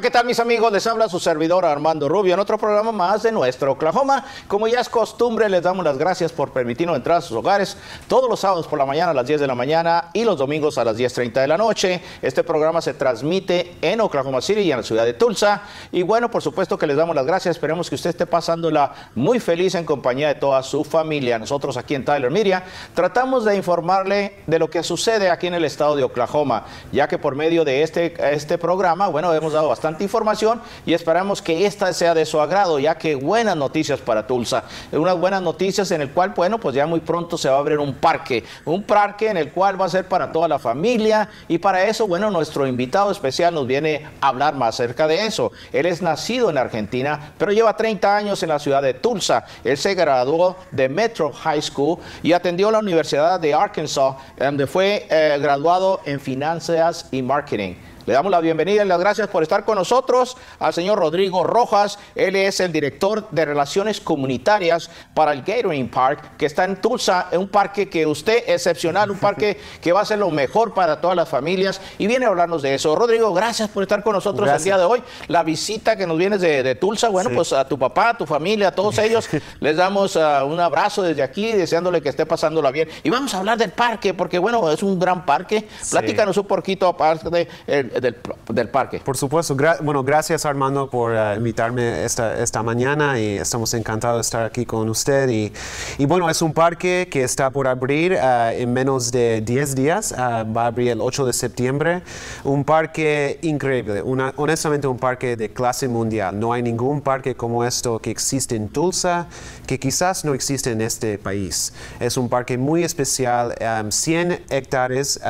¿qué tal mis amigos? Les habla su servidor Armando Rubio en otro programa más de nuestro Oklahoma. Como ya es costumbre, les damos las gracias por permitirnos entrar a sus hogares todos los sábados por la mañana a las 10 de la mañana y los domingos a las 10.30 de la noche. Este programa se transmite en Oklahoma City y en la ciudad de Tulsa. Y bueno, por supuesto que les damos las gracias. Esperemos que usted esté pasándola muy feliz en compañía de toda su familia. Nosotros aquí en Tyler Media tratamos de informarle de lo que sucede aquí en el estado de Oklahoma, ya que por medio de este, este programa, bueno, hemos dado bastante información y esperamos que esta sea de su agrado, ya que buenas noticias para Tulsa. Unas buenas noticias en el cual, bueno, pues ya muy pronto se va a abrir un parque, un parque en el cual va a ser para toda la familia y para eso, bueno, nuestro invitado especial nos viene a hablar más acerca de eso. Él es nacido en Argentina, pero lleva 30 años en la ciudad de Tulsa. Él se graduó de Metro High School y atendió la Universidad de Arkansas, donde fue eh, graduado en finanzas y marketing. Le damos la bienvenida y las gracias por estar con nosotros al señor Rodrigo Rojas. Él es el director de Relaciones Comunitarias para el Gatoring Park, que está en Tulsa, un parque que usted excepcional, un parque que va a ser lo mejor para todas las familias y viene a hablarnos de eso. Rodrigo, gracias por estar con nosotros el día de hoy. La visita que nos vienes de, Tulsa, bueno, pues a tu papá, a tu familia, a todos ellos, les damos ah, un abrazo desde aquí, deseándole que esté pasándola bien. Y vamos a hablar del parque, porque bueno, es un gran parque. Platícanos un poquito aparte de del, del parque. Por supuesto. bueno, gracias Armando por eh, invitarme esta, esta mañana y estamos encantados de estar aquí con usted. Y, y bueno, es un parque que está por abrir eh, en menos de 10 días. Eh, va a abrir el 8 de septiembre. Un parque increíble. Una, honestamente, un parque de clase mundial. No hay ningún parque como esto que existe en Tulsa, que quizás no existe en este país. Es un parque muy especial, 100 hectáreas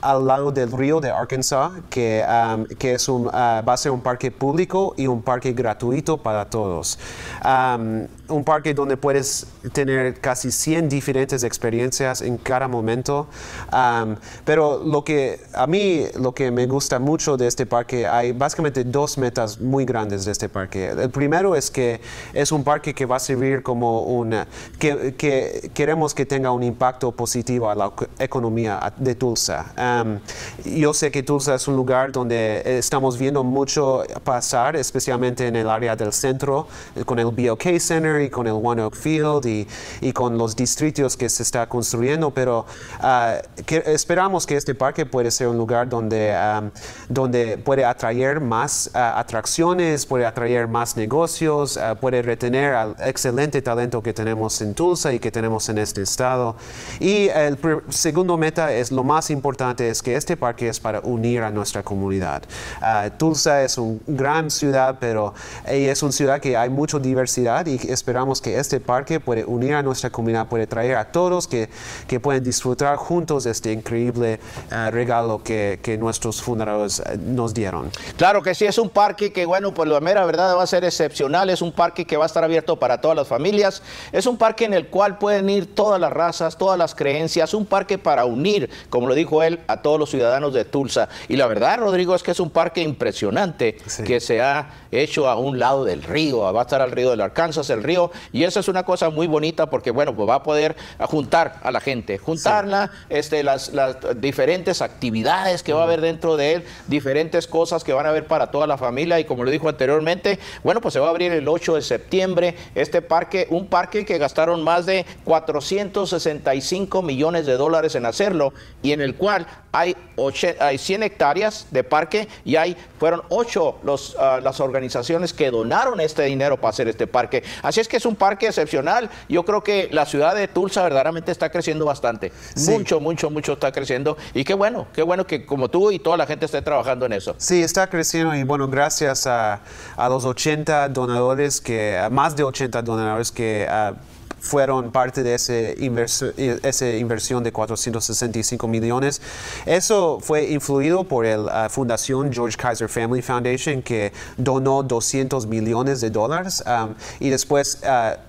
al lado del río de Arkansas, que, um, que es un, uh, va a ser un parque público y un parque gratuito para todos. Um, un parque donde puedes tener casi 100 diferentes experiencias en cada momento. pero lo que a mí, lo que me gusta mucho de este parque, hay básicamente dos metas muy grandes de este parque. El primero es que es un parque que va a servir como un, que, queremos que tenga un impacto positivo a la economía de Tulsa. yo sé que Tulsa es un lugar donde estamos viendo mucho pasar, especialmente en el área del centro, eh, con el BOK Center con el One Oak Field y, y con los distritos que se está construyendo, pero ah, que esperamos que este parque puede ser un lugar donde, donde puede atraer más ah, atracciones, puede atraer más negocios, ah, puede retener al excelente talento que tenemos en Tulsa y que tenemos en este estado. Y el segundo meta es lo más importante, es que este parque es para unir a nuestra comunidad. Tulsa es una gran ciudad, pero eh, es una ciudad que hay mucha diversidad y esperamos esperamos que este parque puede unir a nuestra comunidad, puede traer a todos que, que pueden disfrutar juntos este increíble eh, regalo que, nuestros fundadores eh, nos dieron. Claro que sí, es un parque que, bueno, pues la mera verdad va a ser excepcional, es un parque que va a estar abierto para todas las familias, es un parque en el cual pueden ir todas las razas, todas las creencias, un parque para unir, como lo dijo él, a todos los ciudadanos de Tulsa. Y la verdad, Rodrigo, es que es un parque impresionante que se ha hecho a un lado del río, va a estar al río del Arkansas, el río y eso es una cosa muy bonita porque, bueno, pues va a poder juntar a la gente, juntarla, este, las, diferentes actividades que va a haber dentro de él, diferentes cosas que van a haber para toda la familia. Y como lo dijo anteriormente, bueno, pues se va a abrir el 8 de septiembre este parque, un parque que gastaron más de 465 millones de dólares en hacerlo y en el cual hay, hay 100 hectáreas de parque y hay, fueron 8 ah, las organizaciones que donaron este dinero para hacer este parque. Así es que es un parque excepcional. Yo creo que la ciudad de Tulsa verdaderamente está creciendo bastante. Mucho, mucho, mucho está creciendo. Y qué bueno, qué bueno que como tú y toda la gente esté trabajando en eso. Sí, está creciendo y bueno, gracias a, los 80 donadores que, a más de 80 donadores que... Ah, fueron parte de ese eh, esa inversión de 465 millones. Eso fue influido por la ah, fundación George Kaiser Family Foundation que donó 200 millones de dólares y después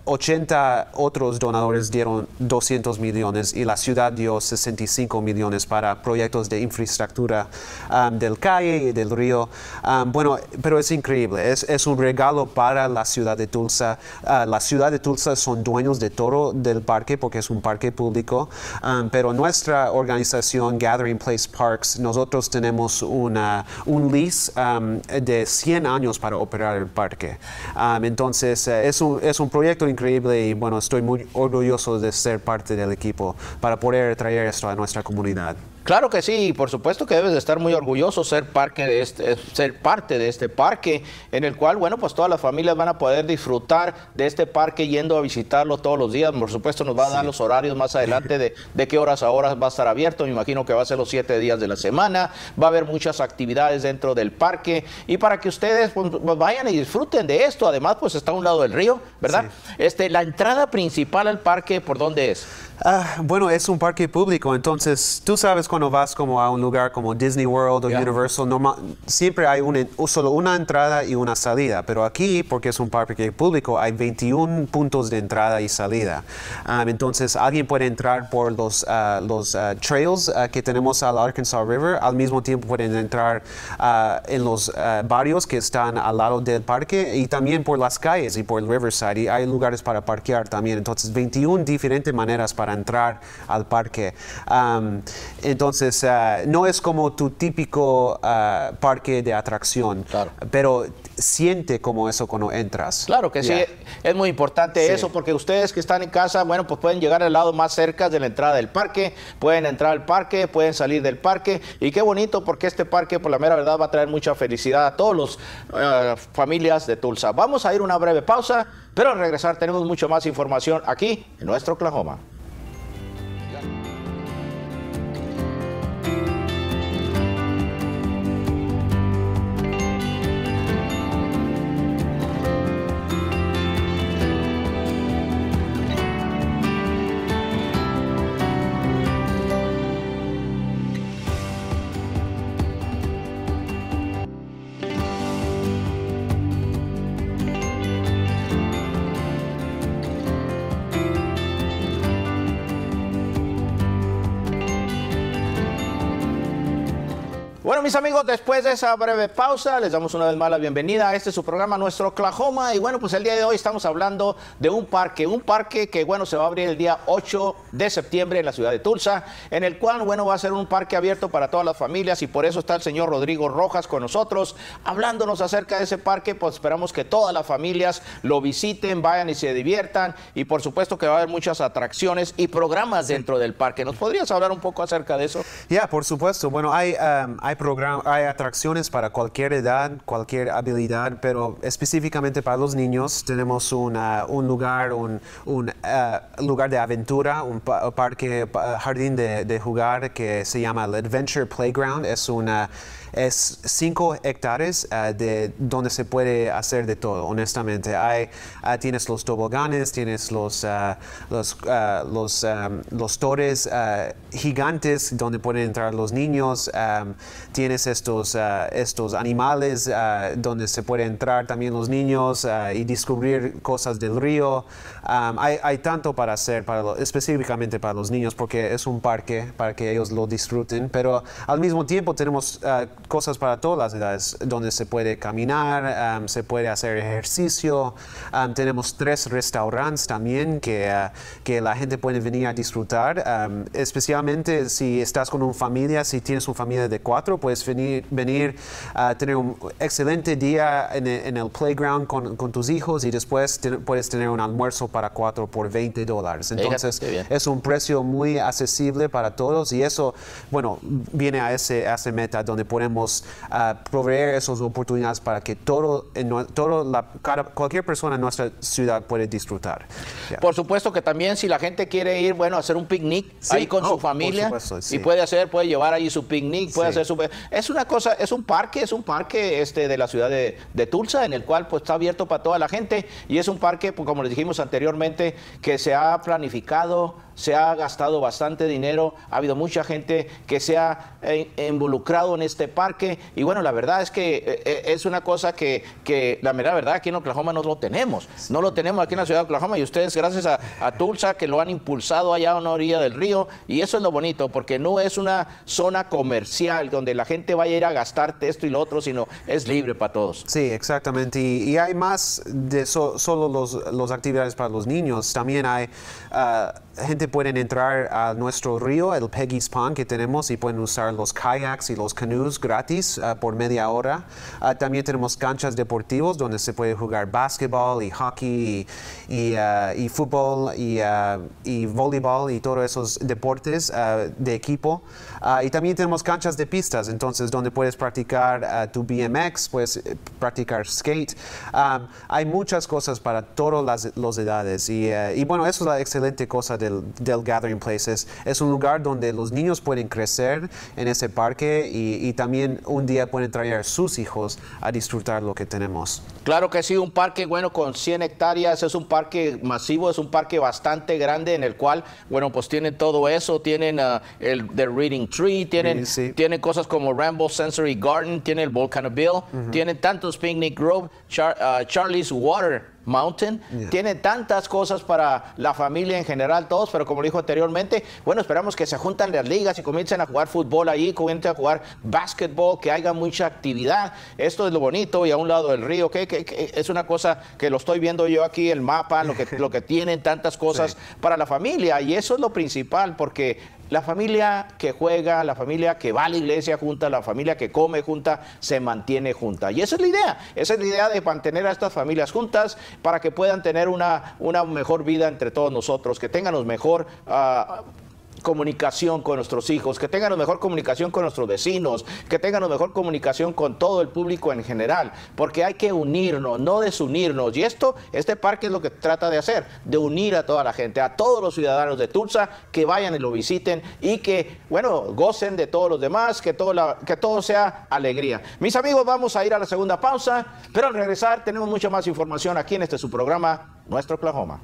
80 ah, otros donadores dieron 200 millones y la ciudad dio 65 millones para proyectos de infraestructura del calle y del río. bueno, pero es increíble, es, un regalo para la ciudad de Tulsa. Ah, la ciudad de Tulsa son dueños de todo del parque porque es un parque público, um, pero nuestra organización Gathering Place Parks, nosotros tenemos una, un lease um, de 100 años para operar el parque. Um, entonces eh, es, un, es un proyecto increíble y bueno, estoy muy orgulloso de ser parte del equipo para poder traer esto a nuestra comunidad. Claro que sí, por supuesto que debes de estar muy orgulloso ser, parque de este, eh, ser parte de este parque, en el cual, bueno, pues todas las familias van a poder disfrutar de este parque yendo a visitarlo todos los días. Por supuesto, nos van a dar los horarios más adelante de, de, qué horas a horas va a estar abierto. Me imagino que va a ser los siete días de la semana. Va a haber muchas actividades dentro del parque y para que ustedes pues, pues vayan y disfruten de esto. Además, pues está a un lado del río, ¿verdad? Este, la entrada principal al parque, ¿por dónde es? Ah, bueno, es un parque público, entonces tú sabes cuando vas como a un lugar como Disney World o Universal, normal, siempre hay solo una entrada y una salida, pero aquí, porque es un parque público, hay 21 puntos de entrada y salida. Ah, entonces alguien puede entrar por los, ah, trails que tenemos al Arkansas River, al mismo tiempo pueden entrar en los barrios que están al lado del parque y también por las calles y por el Riverside y hay lugares para parquear también, entonces 21 diferentes maneras para entrar al parque. entonces, ah, no es como tu típico ah, parque de atracción, pero siente como eso cuando entras. Claro que sí, es muy importante eso porque ustedes que están en casa, bueno, pues pueden llegar al lado más cerca de la entrada del parque, pueden entrar al parque, pueden salir del parque y qué bonito porque este parque, por la mera verdad, va a traer mucha felicidad a todos los eh, familias de Tulsa. Vamos a ir una breve pausa, pero al regresar tenemos mucho más información aquí en nuestro Oklahoma. mis amigos, después de esa breve pausa, les damos una vez más la bienvenida a este su programa, nuestro Oklahoma. Y bueno, pues el día de hoy estamos hablando de un parque, un parque que, bueno, se va a abrir el día 8 de septiembre en la ciudad de Tulsa, en el cual, bueno, va a ser un parque abierto para todas las familias y por eso está el señor Rodrigo Rojas con nosotros, hablándonos acerca de ese parque. Pues esperamos que todas las familias lo visiten, vayan y se diviertan. Y por supuesto que va a haber muchas atracciones y programas dentro del parque. ¿Nos podrías hablar un poco acerca de eso? Ya, por supuesto. Bueno, hay, um, hay programas hay atracciones para cualquier edad, cualquier habilidad, pero específicamente para los niños tenemos un lugar, un, eh, lugar de aventura, un parque, jardín de, de jugar que se llama el Adventure Playground. Es una es 5 hectáreas eh, de donde se puede hacer de todo, honestamente. Hay, ah, tienes los toboganes, tienes los, ah, los, ah, los, los, torres gigantes donde pueden entrar los niños, tienes estos, estos animales donde se puede entrar también los niños y descubrir cosas del río. hay, tanto para hacer, para específicamente para los niños, porque es un parque para que ellos lo disfruten, pero al mismo tiempo tenemos cosas para todas las edades, donde se puede caminar, se puede hacer ejercicio. tenemos tres restaurantes también que, ah, que la gente puede venir a disfrutar, especialmente si estás con una familia, si tienes una familia de cuatro, puedes venir, venir a ah, tener un excelente día e, en, el playground con, con, tus hijos y después puedes tener un almuerzo para cuatro por 20 dólares. Entonces es un precio muy accesible para todos y eso, bueno, viene a ese, a ese meta donde podemos Ah, proveer esas oportunidades para que todo, en, todo la, cualquier persona en nuestra ciudad puede disfrutar. Por supuesto que también si la gente quiere ir, bueno, a hacer un picnic ahí con su oh, familia, y puede hacer, puede llevar ahí su picnic, puede hacer Es una cosa, es un parque, es un parque este, de la ciudad de, Tulsa, en el cual pues está abierto para toda la gente, y es un parque, pues, como les dijimos anteriormente, que se ha planificado se ha gastado bastante dinero, ha habido mucha gente que se ha eh, involucrado en este parque y bueno, la verdad es que eh, eh, es una cosa que, la verdad aquí en Oklahoma no lo tenemos, no lo tenemos aquí en la ciudad de Oklahoma y ustedes gracias a, Tulsa que lo han impulsado allá a una orilla del río y eso es lo bonito porque no es una zona comercial donde la gente vaya a ir a gastar esto y lo otro, sino es libre para todos. Sí, exactamente y, hay más de solo las los actividades para los niños, también hay... Ah, gente pueden entrar a nuestro río, el Peggy's Pond que tenemos, y pueden usar los kayaks y los canoes gratis ah, por media hora. Ah, también tenemos canchas deportivas donde se puede jugar básquetbol y hockey y, ah, fútbol y, voleibol y todos esos deportes de equipo. y también tenemos canchas de pistas, entonces donde puedes practicar tu BMX, puedes eh, practicar skate. hay muchas cosas para todas las edades eh, y bueno, eso es la excelente cosa de del, Gathering Places. Es un lugar donde los niños pueden crecer en ese parque y, también un día pueden traer sus hijos a disfrutar lo que tenemos. Claro que sí, un parque bueno con 100 hectáreas, es un parque masivo, es un parque bastante grande en el cual, bueno, pues tienen todo eso, tienen ah, el The Reading Tree, tienen, cosas como Rambo Sensory Garden, tiene el Volcano Bill, tienen tantos Picnic Grove Char, ah, Charlie's Water Mountain. Tiene tantas cosas para la familia en general, todos, pero como dijo anteriormente, bueno, esperamos que se juntan las ligas y comiencen a jugar fútbol ahí, comiencen a jugar ...basketball, que haya mucha actividad. Esto es lo bonito y a un lado del río, que, es una cosa que lo estoy viendo yo aquí, el mapa, lo que, lo que tienen tantas cosas para la familia y eso es lo principal porque la familia que juega, la familia que va a la iglesia junta, la familia que come junta, se mantiene junta. Y esa es la idea, esa es la idea de mantener a estas familias juntas para que puedan tener una, una mejor vida entre todos nosotros, que tengan los mejor ah, comunicación con nuestros hijos, que tengan mejor comunicación con nuestros vecinos, que tengan mejor comunicación con todo el público en general, porque hay que unirnos, no desunirnos. Y esto, este parque es lo que trata de hacer, de unir a toda la gente, a todos los ciudadanos de Tulsa, que vayan y lo visiten y que, bueno, gocen de todos los demás, que todo, la, que todo sea alegría. Mis amigos, vamos a ir a la segunda pausa, pero al regresar tenemos mucha más información aquí en este su programa, Nuestro Oklahoma.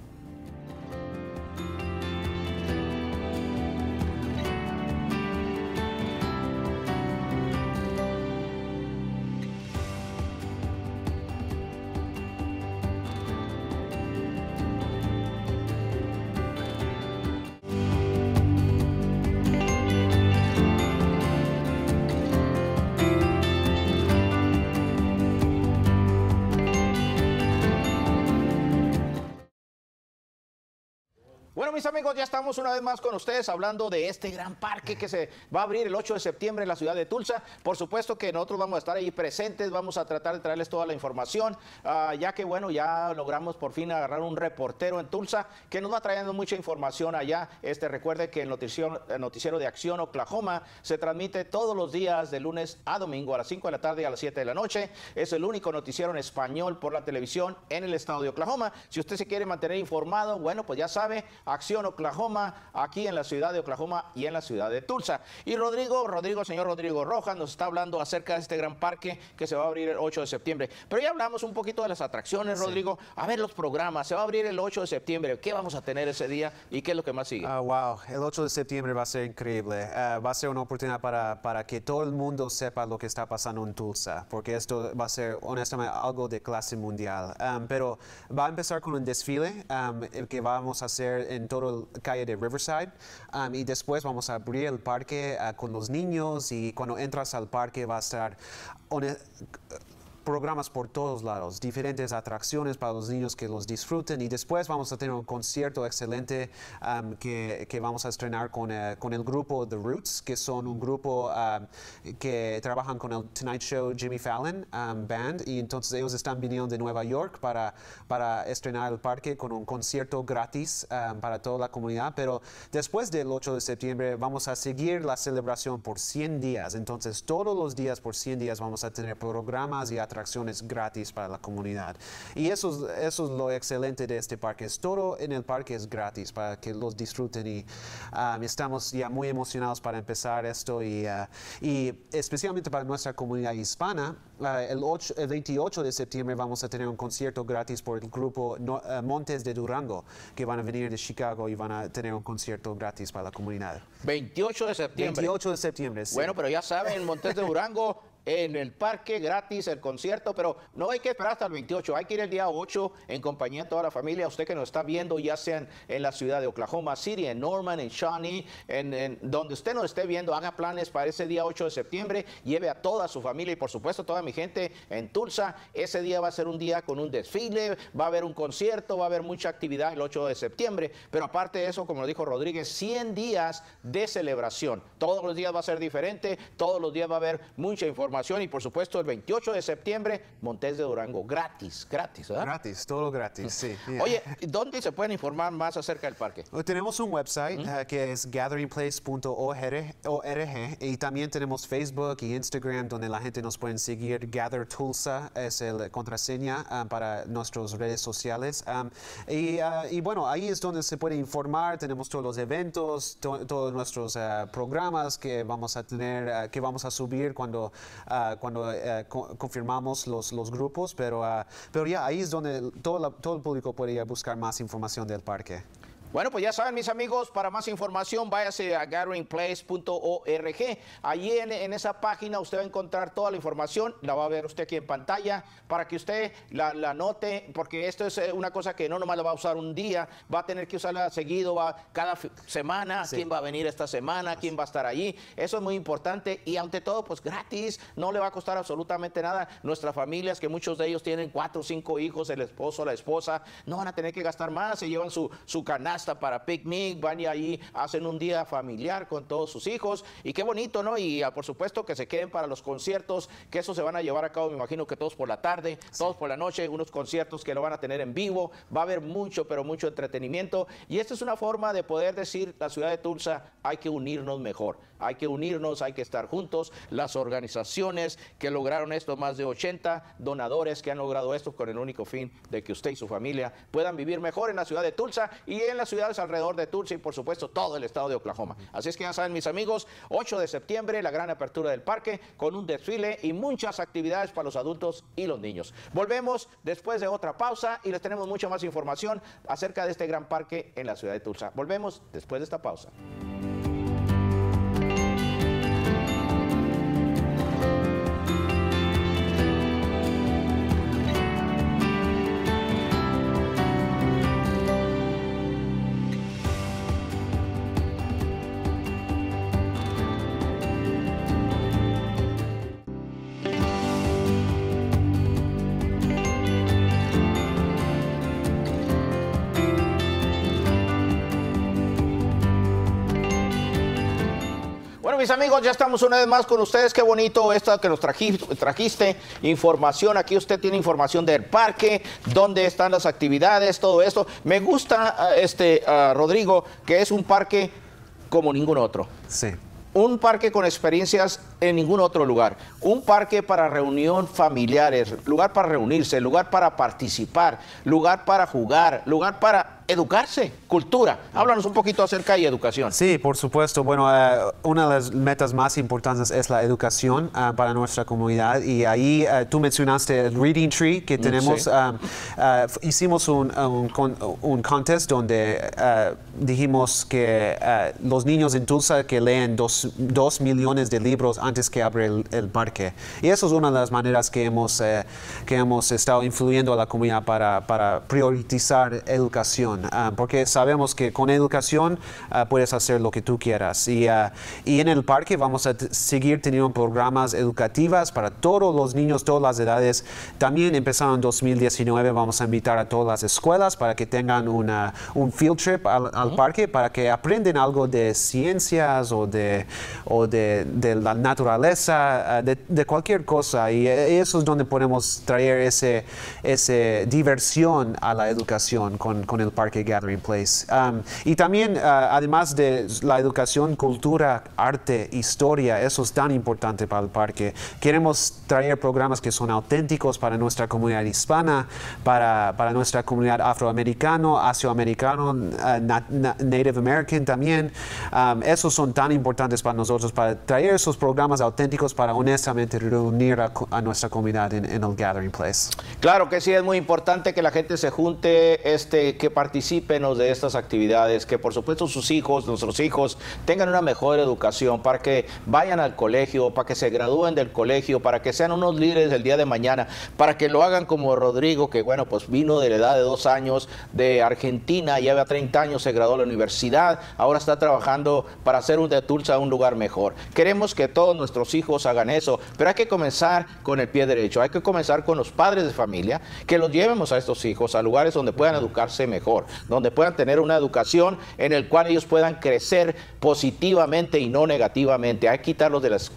Bueno, mis amigos, ya estamos una vez más con ustedes hablando de este gran parque que se va a abrir el 8 de septiembre en la ciudad de Tulsa. Por supuesto que nosotros vamos a estar ahí presentes, vamos a tratar de traerles toda la información, ah, ya que bueno, ya logramos por fin agarrar un reportero en Tulsa que nos va trayendo mucha información allá. Este recuerde que el noticiero, noticiero de Acción Oklahoma se transmite todos los días de lunes a domingo a las 5 de la tarde y a las 7 de la noche. Es el único noticiero en español por la televisión en el estado de Oklahoma. Si usted se quiere mantener informado, bueno, pues ya sabe, Acción Oklahoma, aquí en la ciudad de Oklahoma y en la ciudad de Tulsa. Y Rodrigo, Rodrigo, señor Rodrigo Rojas, nos está hablando acerca de este gran parque que se va a abrir el 8 de septiembre. Pero ya hablamos un poquito de las atracciones, Rodrigo. A ver los programas, se va a abrir el 8 de septiembre. ¿Qué vamos a tener ese día y qué es lo que más sigue? Ah, wow, el 8 de septiembre va a ser increíble. Eh, va a ser una oportunidad para, para que todo el mundo sepa lo que está pasando en Tulsa, porque esto va a ser honestamente algo de clase mundial. Um, pero va a empezar con un desfile um, que vamos a hacer en todo toda la calle de Riverside. Um, y después vamos a abrir el parque uh, con los niños y cuando entras al parque va a estar programas por todos lados, diferentes atracciones para los niños que los disfruten y después vamos a tener un concierto excelente que, que, vamos a estrenar con, eh, con, el grupo The Roots, que son un grupo que trabajan con el Tonight Show Jimmy Fallon Band y entonces ellos están viniendo de Nueva York para, para estrenar el parque con un concierto gratis para toda la comunidad, pero después del 8 de septiembre vamos a seguir la celebración por 100 días, entonces todos los días por 100 días vamos a tener programas y atracciones atracciones gratis para la comunidad. Y eso, eso es lo excelente de este parque. Es todo en el parque es gratis para que los disfruten y um, estamos ya muy emocionados para empezar esto y, uh, y especialmente para nuestra comunidad hispana. Uh, el, 28 de septiembre vamos a tener un concierto gratis por el grupo uh, Montes de Durango que van a venir de Chicago y van a tener un concierto gratis para la comunidad. 28 de septiembre. 28 de septiembre. Bueno, pero ya saben, Montes de Durango en el parque gratis el concierto, pero no hay que esperar hasta el 28, hay que ir el día 8 en compañía de toda la familia, usted que nos está viendo, ya sea en, la ciudad de Oklahoma City, en Norman, en Shawnee, en, donde usted nos esté viendo, haga planes para ese día 8 de septiembre, lleve a toda su familia y por supuesto toda mi gente en Tulsa, ese día va a ser un día con un desfile, va a haber un concierto, va a haber mucha actividad el 8 de septiembre, pero aparte de eso, como lo dijo Rodríguez, 100 días de celebración, todos los días va a ser diferente, todos los días va a haber mucha información y por supuesto el 28 de septiembre, Montes de Durango, gratis, gratis, Gratis, todo gratis, sí. Oye, ¿dónde se pueden informar más acerca del parque? Tenemos un website eh, que es gatheringplace.org y también tenemos Facebook y Instagram donde la gente nos puede seguir. Gather Tulsa es la contraseña eh, para nuestras redes sociales. Um, eh, y, bueno, ahí es donde se puede informar, tenemos todos los eventos, todos nuestros programas que vamos a tener, que vamos a subir cuando Ah, cuando eh, confirmamos los, grupos, pero, ah, pero ya ahí es donde todo, todo el público puede buscar más información del parque. Bueno, pues ya saben, mis amigos, para más información váyase a gatheringplace.org. Allí en, esa página usted va a encontrar toda la información, la va a ver usted aquí en pantalla, para que usted la, la note, porque esto es eh, una cosa que no nomás la va a usar un día, va a tener que usarla seguido, va cada semana, quién va a venir esta semana, quién va a estar allí. Eso es muy importante y ante todo, pues gratis, no le va a costar absolutamente nada. Nuestras familias, que muchos de ellos tienen cuatro o cinco hijos, el esposo, la esposa, no van a tener que gastar más, se llevan su, su canal hasta para picnic, van y ahí hacen un día familiar con todos sus hijos y qué bonito, ¿no? Y ah, por supuesto que se queden para los conciertos, que eso se van a llevar a cabo, me imagino que todos por la tarde, todos por la noche, unos conciertos que lo van a tener en vivo, va a haber mucho, pero mucho entretenimiento y esta es una forma de poder decir la ciudad de Tulsa hay que unirnos mejor hay que unirnos, hay que estar juntos. Las organizaciones que lograron esto, más de 80 donadores que han logrado esto con el único fin de que usted y su familia puedan vivir mejor en la ciudad de Tulsa y en las ciudades alrededor de Tulsa y por supuesto todo el estado de Oklahoma. Así es que ya saben mis amigos, 8 de septiembre la gran apertura del parque con un desfile y muchas actividades para los adultos y los niños. Volvemos después de otra pausa y les tenemos mucha más información acerca de este gran parque en la ciudad de Tulsa. Volvemos después de esta pausa. amigos, ya estamos una vez más con ustedes. Qué bonito esta que nos trajiste, Información, aquí usted tiene información del parque, dónde están las actividades, todo esto. Me gusta, ah, este, ah, Rodrigo, que es un parque como ningún otro. Sí. Un parque con experiencias en ningún otro lugar. Un parque para reunión familiares, lugar para reunirse, lugar para participar, lugar para jugar, lugar para educarse, cultura. Háblanos un poquito acerca de educación. Sí, por supuesto. Bueno, eh, una de las metas más importantes es la educación eh, para nuestra comunidad y ahí eh, tú mencionaste el Reading Tree que mm, tenemos. Um, hicimos un, un, contest donde dijimos que los niños en Tulsa que leen dos, millones de libros antes que abre el, parque. Y eso es una de las maneras que hemos, que hemos estado influyendo a la comunidad para, para priorizar educación. Ah, porque sabemos que con educación ah, puedes hacer lo que tú quieras. Y, ah, y en el parque vamos a seguir teniendo programas educativas para todos los niños, todas las edades. También empezando en 2019 vamos a invitar a todas las escuelas para que tengan una, un field trip al, parque, para que aprenden algo de ciencias o de, o de, de la naturaleza, de, cualquier cosa. Y eh, eso es donde podemos traer ese, ese diversión a la educación con, con el parque Gathering Place. Um, y también, uh, además de la educación, cultura, arte, historia, eso es tan importante para el parque. Queremos traer programas que son auténticos para nuestra comunidad hispana, para, para nuestra comunidad afroamericano, asioamericano, uh, Native American también. Um, esos son tan importantes para nosotros, para traer esos programas auténticos para honestamente reunir a, nuestra comunidad en, el Gathering Place. Claro que sí, es muy importante que la gente se junte, este, que participe Participenos de estas actividades, que por supuesto sus hijos, nuestros hijos, tengan una mejor educación, para que vayan al colegio, para que se gradúen del colegio, para que sean unos líderes del día de mañana, para que lo hagan como Rodrigo, que bueno, pues vino de la edad de dos años de Argentina, ya había 30 años, se graduó de la universidad, ahora está trabajando para hacer un de Tulsa a un lugar mejor. Queremos que todos nuestros hijos hagan eso, pero hay que comenzar con el pie derecho, hay que comenzar con los padres de familia, que los llevemos a estos hijos a lugares donde puedan educarse mejor donde puedan tener una educación en el cual ellos puedan crecer positivamente y no negativamente. Hay que quitarlos de las,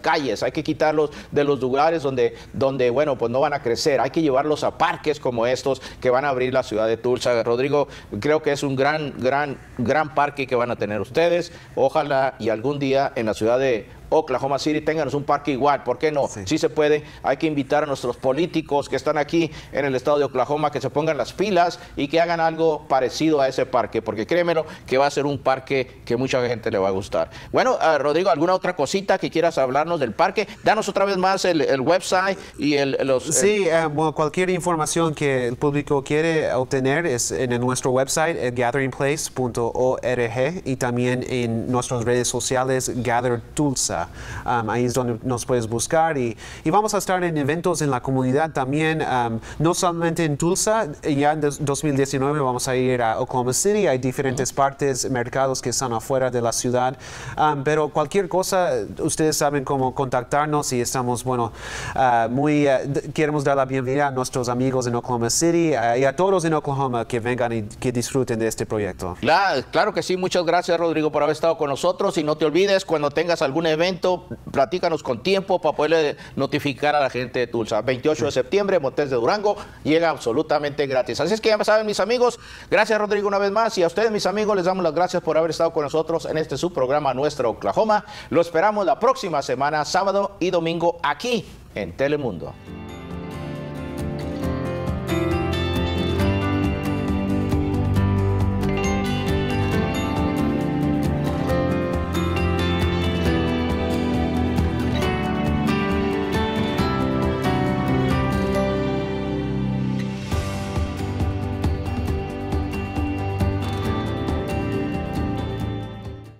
calles, hay que quitarlos de los lugares donde, donde, bueno, pues no van a crecer. Hay que llevarlos a parques como estos que van a abrir la ciudad de Tulsa. Rodrigo, creo que es un gran, gran, gran parque que van a tener ustedes. Ojalá y algún día en la ciudad de Oklahoma City, tengan un parque igual, ¿por qué no? Sí. se puede, hay que invitar a nuestros políticos que están aquí en el estado de Oklahoma que se pongan las pilas y que hagan algo parecido a ese parque, porque créemelo que va a ser un parque que mucha gente le va a gustar. Bueno, eh, Rodrigo, ¿alguna otra cosita que quieras hablarnos del parque? Danos otra vez más el, website y los... Sí, eh, cualquier información que el público quiere obtener es en nuestro website, eh, gatheringplace.org y también en nuestras redes sociales, Gather Tulsa. Um, ahí es donde nos puedes buscar y, y, vamos a estar en eventos en la comunidad también, um, no solamente en Tulsa, ya en 2019 vamos a ir a Oklahoma City, hay diferentes partes, mercados que están afuera de la ciudad, um, pero cualquier cosa, ustedes saben cómo contactarnos y estamos, bueno, uh, muy, uh, queremos dar la bienvenida a nuestros amigos en Oklahoma City uh, y a todos en Oklahoma que vengan y que disfruten de este proyecto. La, claro que sí, muchas gracias Rodrigo por haber estado con nosotros y no te olvides cuando tengas algún evento platícanos con tiempo para poderle notificar a la gente de Tulsa. 28 de septiembre, Montes de Durango, llega absolutamente gratis. Así es que ya me saben, mis amigos, gracias Rodrigo una vez más y a ustedes, mis amigos, les damos las gracias por haber estado con nosotros en este subprograma Nuestro Oklahoma. Lo esperamos la próxima semana, sábado y domingo, aquí en Telemundo.